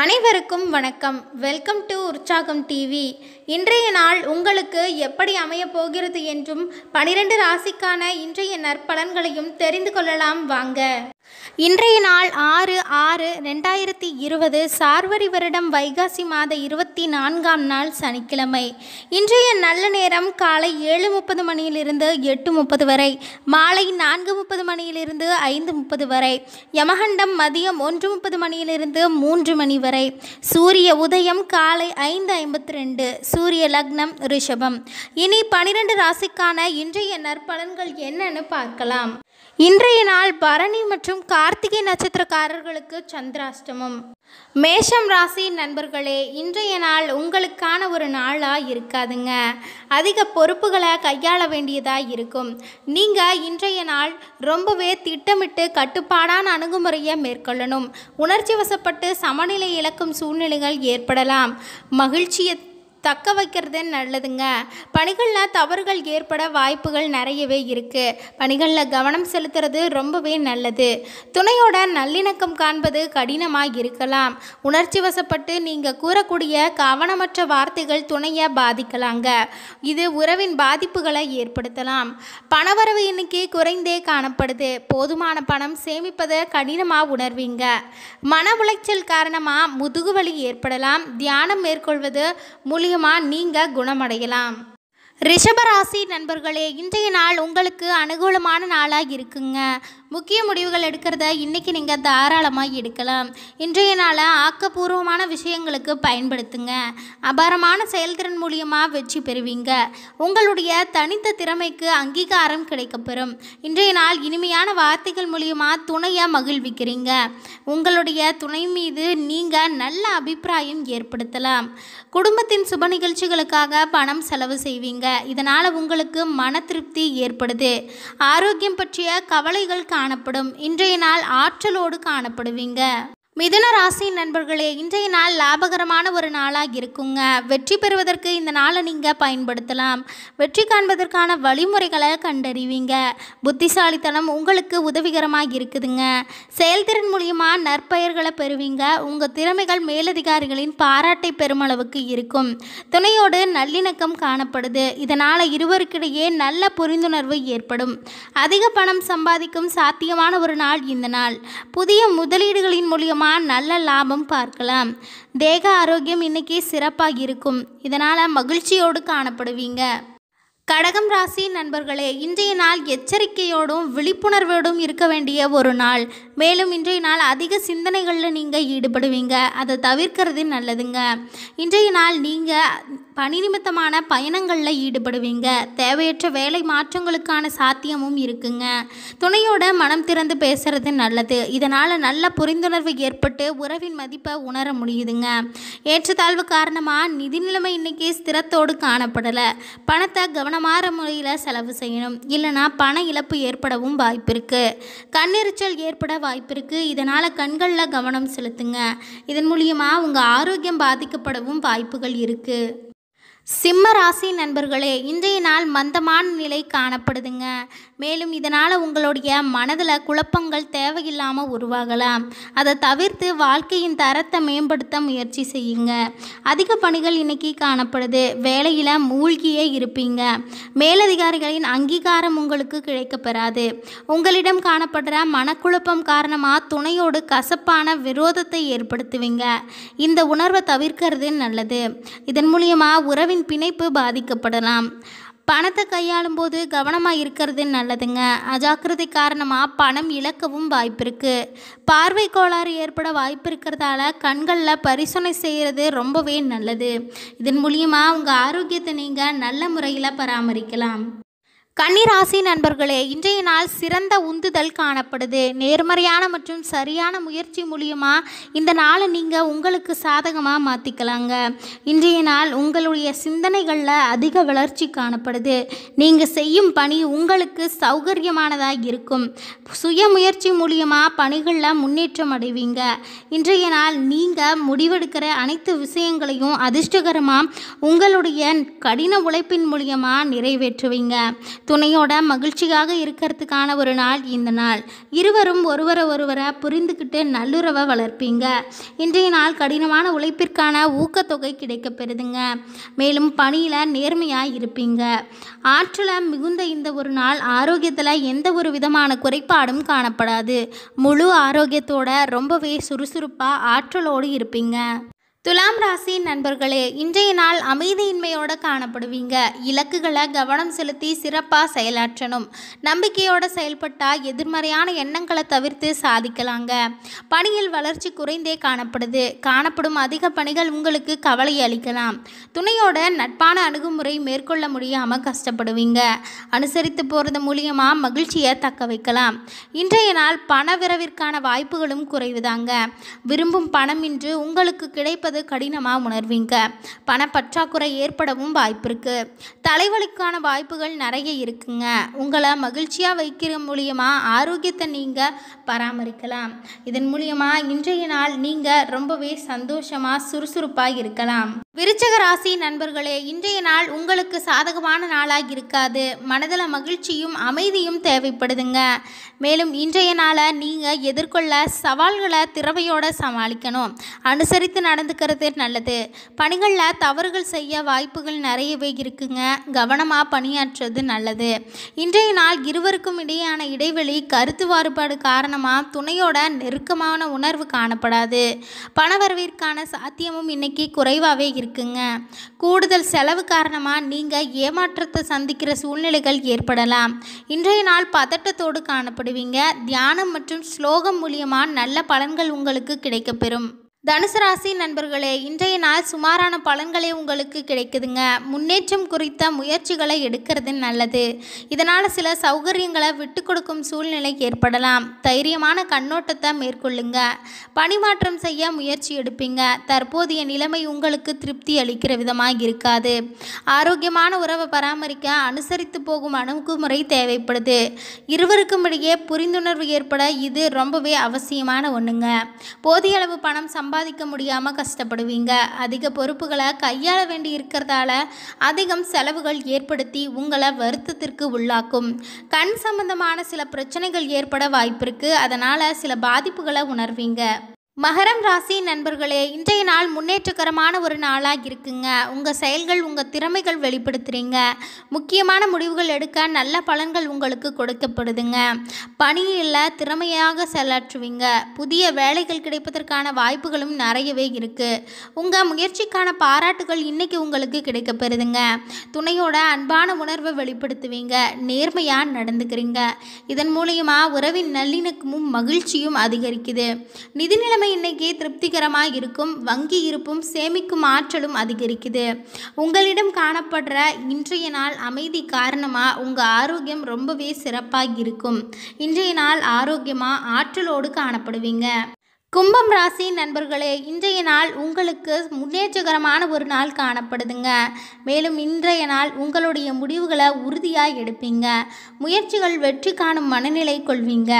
அனைவருக்கும் வணக்கம் welcome to உற்சாகம் டிவி இன்றைய நாள் உங்களுக்கு எப்படி அமையப் போகிறது என்றும் பனிரெண்டு ராசிக்கான இன்றைய நற்பலன்களையும் தெரிந்து கொள்ளலாம் வாங்க இன்றைய நாள் ஆறு ஆறு ரெண்டாயிரத்தி இருபது சார்வரி வருடம் வைகாசி மாத இருபத்தி நான்காம் நாள் சனிக்கிழமை இன்றைய நல்ல நேரம் காலை ஏழு முப்பது மணியிலிருந்து எட்டு முப்பது வரை மாலை நான்கு முப்பது மணியிலிருந்து ஐந்து முப்பது வரை யமகண்டம் மதியம் ஒன்று முப்பது மணியிலிருந்து மூன்று மணி வரை சூரிய உதயம் காலை ஐந்து ஐம்பத்தி ரெண்டு சூரிய லக்னம் ரிஷபம் இனி பனிரெண்டு ராசிக்கான இன்றைய நற்பலன்கள் என்னன்னு பார்க்கலாம் இன்றைய நாள் பரணி மற்றும் கார்த்திகை நட்சத்திரக்காரர்களுக்கு சந்திராஷ்டமம் மேஷம் ராசி நண்பர்களே இன்றைய நாள் உங்களுக்கான ஒரு நாளாக இருக்காதுங்க அதிக பொறுப்புகளை கையாள வேண்டியதாக இருக்கும் நீங்கள் இன்றைய நாள் ரொம்பவே திட்டமிட்டு கட்டுப்பாடான அணுகுமுறையை மேற்கொள்ளணும் உணர்ச்சி வசப்பட்டு சமநிலை இழக்கும் சூழ்நிலைகள் ஏற்படலாம் மகிழ்ச்சியை தக்க வைக்கிறது நல்லதுங்க பணிகளில் தவறுகள் ஏற்பட வாய்ப்புகள் நிறையவே இருக்குது பணிகளில் கவனம் செலுத்துறது ரொம்பவே நல்லது துணையோட நல்லிணக்கம் காண்பது கடினமாக இருக்கலாம் உணர்ச்சி வசப்பட்டு நீங்கள் கூறக்கூடிய கவனமற்ற வார்த்தைகள் துணையை பாதிக்கலாங்க இது உறவின் பாதிப்புகளை ஏற்படுத்தலாம் பணவரவு எண்ணிக்கை குறைந்தே காணப்படுது போதுமான பணம் சேமிப்பதை கடினமாக உணர்வீங்க மன உளைச்சல் காரணமாக முதுகுவலி ஏற்படலாம் தியானம் மேற்கொள்வது மூலியம் நிச்சயமாக நீங்கள் குணமடையலாம் ரிஷபராசி நண்பர்களே இன்றைய நாள் உங்களுக்கு அனுகூலமான நாளாக இருக்குங்க முக்கிய முடிவுகள் எடுக்கிறத இன்றைக்கி நீங்கள் தாராளமாக எடுக்கலாம் இன்றைய நாளை ஆக்கப்பூர்வமான விஷயங்களுக்கு பயன்படுத்துங்க அபாரமான செயல்திறன் மூலியமாக வெற்றி பெறுவீங்க உங்களுடைய தனித்த திறமைக்கு அங்கீகாரம் கிடைக்கப்பெறும் இன்றைய நாள் இனிமையான வார்த்தைகள் மூலியமாக துணையை மகிழ்விக்கிறீங்க உங்களுடைய துணை மீது நீங்கள் நல்ல அபிப்பிராயம் ஏற்படுத்தலாம் குடும்பத்தின் சுப நிகழ்ச்சிகளுக்காக பணம் செலவு செய்வீங்க இதனால் உங்களுக்கு மன திருப்தி ஏற்படுது ஆரோக்கியம் பற்றிய கவலைகள் காணப்படும் இன்றைய நாள் ஆற்றலோடு காணப்படுவீங்க மிதுன ராசி நண்பர்களே இன்றைய நாள் லாபகரமான ஒரு நாளாக இருக்குங்க வெற்றி பெறுவதற்கு இந்த நாளை நீங்கள் பயன்படுத்தலாம் வெற்றி காண்பதற்கான வழிமுறைகளை கண்டறிவீங்க புத்திசாலித்தனம் உங்களுக்கு உதவிகரமாக இருக்குதுங்க செயல்திறன் மூலியமா நற்பெயர்களை பெறுவீங்க உங்கள் திறமைகள் மேலதிகாரிகளின் பாராட்டை பெருமளவுக்கு இருக்கும் துணையோடு நல்லிணக்கம் காணப்படுது இதனால் இருவருக்கிடையே நல்ல புரிந்துணர்வு ஏற்படும் அதிக பணம் சம்பாதிக்கும் சாத்தியமான ஒரு நாள் இந்த நாள் புதிய முதலீடுகளின் மூலியமாக மூலமாக நல்ல லாபம் பார்க்கலாம் தேக ஆரோக்கியம் இன்னைக்கு சிறப்பாக இருக்கும் இதனால் மகிழ்ச்சியோடு காணப்படுவீங்க கடகம் ராசி நண்பர்களே இன்றைய நாள் எச்சரிக்கையோடும் விழிப்புணர்வோடும் இருக்க வேண்டிய ஒரு நாள் மேலும் இன்றைய நாள் அதிக சிந்தனைகளில் நீங்கள் ஈடுபடுவீங்க அதை தவிர்க்கிறது நல்லதுங்க இன்றைய நாள் நீங்கள் பணி நிமித்தமான பயணங்களில் ஈடுபடுவீங்க தேவையற்ற வேலை மாற்றங்களுக்கான சாத்தியமும் இருக்குங்க துணையோட மனம் திறந்து பேசுறது நல்லது இதனால் நல்ல புரிந்துணர்வு ஏற்பட்டு உறவின் மதிப்பை உணர முடியுதுங்க ஏற்றத்தாழ்வு காரணமாக நிதி நிலைமை இன்றைக்கி ஸ்திரத்தோடு காணப்படலை பணத்தை கவனமான முறையில் செலவு செய்யணும் இல்லைனா பண இழப்பு ஏற்படவும் வாய்ப்பு இருக்குது கண்ணெரிச்சல் ஏற்பட வாய்ப்பு இருக்குது இதனால் கண்களில் கவனம் செலுத்துங்க இதன் மூலியமாக உங்கள் ஆரோக்கியம் பாதிக்கப்படவும் வாய்ப்புகள் இருக்குது சிம்ம ராசி நண்பர்களே இன்றைய நாள் மந்தமான நிலை காணப்படுதுங்க மேலும் இதனால் உங்களுடைய மனதில் குழப்பங்கள் தேவையில்லாமல் உருவாகலாம் அதை தவிர்த்து வாழ்க்கையின் தரத்தை மேம்படுத்த முயற்சி செய்யுங்க அதிக பணிகள் இன்னைக்கு காணப்படுது வேலையில் மூழ்கியே இருப்பீங்க மேலதிகாரிகளின் அங்கீகாரம் உங்களுக்கு கிடைக்கப்பெறாது உங்களிடம் காணப்படுற மனக்குழப்பம் காரணமாக துணையோடு கசப்பான விரோதத்தை ஏற்படுத்துவீங்க இந்த உணர்வை தவிர்க்கிறது நல்லது இதன் மூலியமாக உறவின் கருவின் பிணைப்பு பாதிக்கப்படலாம் பணத்தை கையாளும் போது கவனமாக இருக்கிறது நல்லதுங்க அஜாக்கிரதை காரணமாக பணம் இழக்கவும் வாய்ப்பு இருக்குது பார்வை கோளாறு ஏற்பட வாய்ப்பு இருக்கிறதால கண்களில் பரிசோதனை செய்கிறது ரொம்பவே நல்லது இதன் மூலியமாக உங்கள் ஆரோக்கியத்தை நீங்கள் நல்ல முறையில் பராமரிக்கலாம் கன்னிராசி நண்பர்களே இன்றைய நாள் சிறந்த உந்துதல் காணப்படுது நேர்மறையான மற்றும் சரியான முயற்சி மூலியமாக இந்த நாளை நீங்கள் உங்களுக்கு சாதகமாக மாற்றிக்கலாங்க இன்றைய நாள் உங்களுடைய சிந்தனைகளில் அதிக வளர்ச்சி காணப்படுது நீங்கள் செய்யும் பணி உங்களுக்கு சௌகரியமானதாக இருக்கும் சுய முயற்சி மூலியமாக பணிகளில் முன்னேற்றம் அடைவீங்க இன்றைய நாள் நீங்கள் முடிவெடுக்கிற அனைத்து விஷயங்களையும் அதிர்ஷ்டகரமாக உங்களுடைய கடின உழைப்பின் மூலியமாக நிறைவேற்றுவீங்க துணையோட மகிழ்ச்சியாக இருக்கிறதுக்கான ஒரு நாள் இந்த நாள் இருவரும் ஒருவரை ஒருவரை புரிந்துக்கிட்டு நல்லுறவை வளர்ப்பீங்க இன்றைய நாள் கடினமான உழைப்பிற்கான ஊக்கத்தொகை கிடைக்க பெறுதுங்க மேலும் பணியில் நேர்மையாக இருப்பீங்க ஆற்றலை மிகுந்த இந்த ஒரு நாள் ஆரோக்கியத்தில் எந்த ஒரு விதமான குறைபாடும் காணப்படாது முழு ஆரோக்கியத்தோட ரொம்பவே சுறுசுறுப்பாக ஆற்றலோடு இருப்பீங்க துலாம் ராசி நண்பர்களே இன்றைய நாள் அமைதியின்மையோடு காணப்படுவீங்க இலக்குகளை கவனம் செலுத்தி சிறப்பாக செயலாற்றணும் நம்பிக்கையோடு செயல்பட்டால் எதிர்மறையான எண்ணங்களை தவிர்த்து சாதிக்கலாங்க பணியில் வளர்ச்சி குறைந்தே காணப்படுது காணப்படும் அதிக பணிகள் உங்களுக்கு கவலை அளிக்கலாம் துணையோட நட்பான அணுகுமுறை மேற்கொள்ள முடியாமல் கஷ்டப்படுவீங்க அனுசரித்து போகிறது மூலியமாக மகிழ்ச்சியை தக்க வைக்கலாம் இன்றைய நாள் பணவிரவிற்கான வாய்ப்புகளும் குறைவுதாங்க விரும்பும் பணம் இன்று உங்களுக்கு கிடைப்பது கொடுப்பது கடினமாக உணர்வீங்க பணப்பற்றாக்குறை ஏற்படவும் வாய்ப்பு இருக்குது தலைவலிக்கான வாய்ப்புகள் நிறைய இருக்குங்க உங்களை மகிழ்ச்சியாக வைக்கிற மூலியமாக ஆரோக்கியத்தை நீங்கள் பராமரிக்கலாம் இதன் மூலியமாக இன்றைய நாள் நீங்கள் ரொம்பவே சந்தோஷமாக சுறுசுறுப்பாக இருக்கலாம் விருச்சக ராசி நண்பர்களே இன்றைய நாள் உங்களுக்கு சாதகமான நாளாக இருக்காது மனதில் மகிழ்ச்சியும் அமைதியும் தேவைப்படுதுங்க மேலும் இன்றைய நாளை நீங்கள் எதிர்கொள்ள சவால்களை திறமையோட சமாளிக்கணும் அனுசரித்து நடந்துக்கிறது நல்லது பணிகளில் தவறுகள் செய்ய வாய்ப்புகள் நிறையவே இருக்குங்க கவனமாக பணியாற்றுறது நல்லது இன்றைய நாள் இருவருக்கும் இடையான இடைவெளி கருத்து வேறுபாடு காரணமாக துணையோட நெருக்கமான உணர்வு காணப்படாது பணவரவிற்கான சாத்தியமும் இன்னைக்கு குறைவாகவே இருக்கு இருக்குங்க கூடுதல் செலவு காரணமாக நீங்கள் ஏமாற்றத்தை சந்திக்கிற சூழ்நிலைகள் ஏற்படலாம் இன்றைய நாள் பதட்டத்தோடு காணப்படுவீங்க தியானம் மற்றும் ஸ்லோகம் மூலியமாக நல்ல பலன்கள் உங்களுக்கு கிடைக்கப்பெறும் தனுசு ராசி நண்பர்களே இன்றைய நாள் சுமாரான பலன்களே உங்களுக்கு கிடைக்குதுங்க முன்னேற்றம் குறித்த முயற்சிகளை எடுக்கிறது நல்லது இதனால் சில சௌகரியங்களை விட்டு கொடுக்கும் சூழ்நிலை ஏற்படலாம் தைரியமான கண்ணோட்டத்தை மேற்கொள்ளுங்க பணிமாற்றம் செய்ய முயற்சி எடுப்பீங்க தற்போதைய நிலைமை உங்களுக்கு திருப்தி அளிக்கிற விதமாக இருக்காது ஆரோக்கியமான உறவை பராமரிக்க அனுசரித்து போகும் அணுகுமுறை தேவைப்படுது இருவருக்கும் இடையே புரிந்துணர்வு ஏற்பட இது ரொம்பவே அவசியமான ஒன்றுங்க போதிய அளவு பணம் சம்பா சம்பாதிக்க முடியாமல் கஷ்டப்படுவீங்க அதிக பொறுப்புகளை கையாள வேண்டி இருக்கிறதால அதிகம் செலவுகள் ஏற்படுத்தி உங்களை வருத்தத்திற்கு உள்ளாக்கும் கண் சம்பந்தமான சில பிரச்சனைகள் ஏற்பட வாய்ப்பிருக்கு அதனால் சில பாதிப்புகளை உணர்வீங்க மகரம் ராசி நண்பர்களே இன்றைய நாள் முன்னேற்றகரமான ஒரு நாளாக இருக்குங்க உங்கள் செயல்கள் உங்கள் திறமைகள் வெளிப்படுத்துகிறீங்க முக்கியமான முடிவுகள் எடுக்க நல்ல பலன்கள் உங்களுக்கு கொடுக்கப்படுதுங்க பணியில் திறமையாக செயலாற்றுவீங்க புதிய வேலைகள் கிடைப்பதற்கான வாய்ப்புகளும் நிறையவே இருக்குது உங்கள் முயற்சிக்கான பாராட்டுகள் இன்றைக்கி உங்களுக்கு கிடைக்கப்பெறுதுங்க துணையோட அன்பான உணர்வை வெளிப்படுத்துவீங்க நேர்மையாக நடந்துக்கிறீங்க இதன் மூலியமாக உறவின் நல்லிணக்கமும் மகிழ்ச்சியும் அதிகரிக்குது நிதிநிலைமை நிலைமை இன்னைக்கு திருப்திகரமாக இருக்கும் வங்கி இருப்பும் சேமிக்கும் ஆற்றலும் அதிகரிக்குது உங்களிடம் காணப்படுற இன்றைய நாள் அமைதி காரணமாக உங்கள் ஆரோக்கியம் ரொம்பவே சிறப்பாக இருக்கும் இன்றைய நாள் ஆரோக்கியமாக ஆற்றலோடு காணப்படுவீங்க கும்பம் ராசி நண்பர்களே இன்றைய நாள் உங்களுக்கு முன்னேற்றகரமான ஒரு நாள் காணப்படுதுங்க மேலும் இன்றைய நாள் உங்களுடைய முடிவுகளை உறுதியாக எடுப்பீங்க முயற்சிகள் வெற்றி காணும் மனநிலை கொள்வீங்க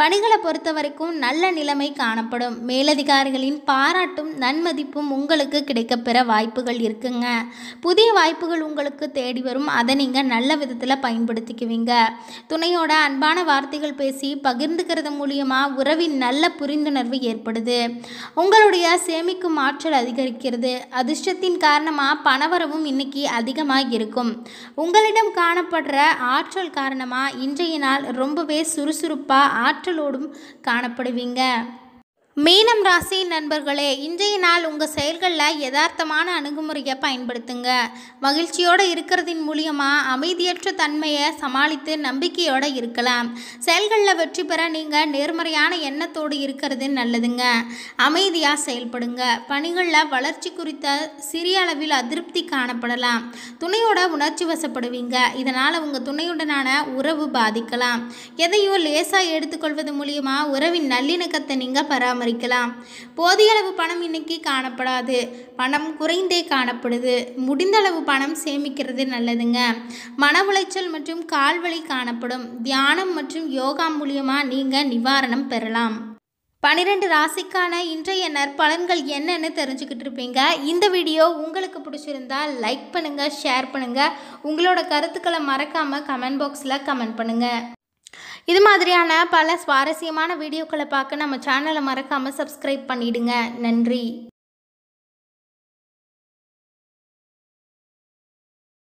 பணிகளை பொறுத்த வரைக்கும் நல்ல நிலைமை காணப்படும் மேலதிகாரிகளின் பாராட்டும் நன்மதிப்பும் உங்களுக்கு கிடைக்கப்பெற வாய்ப்புகள் இருக்குங்க புதிய வாய்ப்புகள் உங்களுக்கு தேடி வரும் அதை நீங்கள் நல்ல விதத்தில் பயன்படுத்திக்குவீங்க துணையோட அன்பான வார்த்தைகள் பேசி பகிர்ந்துக்கிறது மூலியமாக உறவின் நல்ல புரிந்துணர்வு ஏற்படும் ஏற்படுது உங்களுடைய சேமிக்கும் ஆற்றல் அதிகரிக்கிறது அதிர்ஷ்டத்தின் காரணமாக பணவரவும் இன்னைக்கு அதிகமாக இருக்கும் உங்களிடம் காணப்படுற ஆற்றல் காரணமாக இன்றைய நாள் ரொம்பவே சுறுசுறுப்பாக ஆற்றலோடும் காணப்படுவீங்க மீனம் ராசி நண்பர்களே இன்றைய நாள் உங்கள் செயல்களில் யதார்த்தமான அணுகுமுறையை பயன்படுத்துங்க மகிழ்ச்சியோடு இருக்கிறதின் மூலியமாக அமைதியற்ற தன்மையை சமாளித்து நம்பிக்கையோடு இருக்கலாம் செயல்களில் வெற்றி பெற நீங்கள் நேர்மறையான எண்ணத்தோடு இருக்கிறது நல்லதுங்க அமைதியாக செயல்படுங்க பணிகளில் வளர்ச்சி குறித்த சிறிய அளவில் அதிருப்தி காணப்படலாம் துணையோட உணர்ச்சி வசப்படுவீங்க இதனால் உங்கள் துணையுடனான உறவு பாதிக்கலாம் எதையோ லேசாக எடுத்துக்கொள்வது மூலியமாக உறவின் நல்லிணக்கத்தை நீங்கள் பராமரி பறிக்கலாம் போதிய அளவு பணம் இன்னைக்கு காணப்படாது பணம் குறைந்தே காணப்படுது முடிந்தளவு பணம் சேமிக்கிறது நல்லதுங்க மன உளைச்சல் மற்றும் கால்வழி காணப்படும் தியானம் மற்றும் யோகா மூலியமாக நீங்கள் நிவாரணம் பெறலாம் பனிரெண்டு ராசிக்கான இன்றைய நற்பலன்கள் என்னன்னு தெரிஞ்சுக்கிட்டு இருப்பீங்க இந்த வீடியோ உங்களுக்கு பிடிச்சிருந்தா லைக் பண்ணுங்கள் ஷேர் பண்ணுங்கள் உங்களோட கருத்துக்களை மறக்காமல் கமெண்ட் பாக்ஸில் கமெண்ட் பண்ணுங்கள் இது மாதிரியான பல சுவாரஸ்யமான வீடியோக்களை பார்க்க நம்ம சேனலை மறக்காமல் சப்ஸ்கிரைப் பண்ணிவிடுங்க நன்றி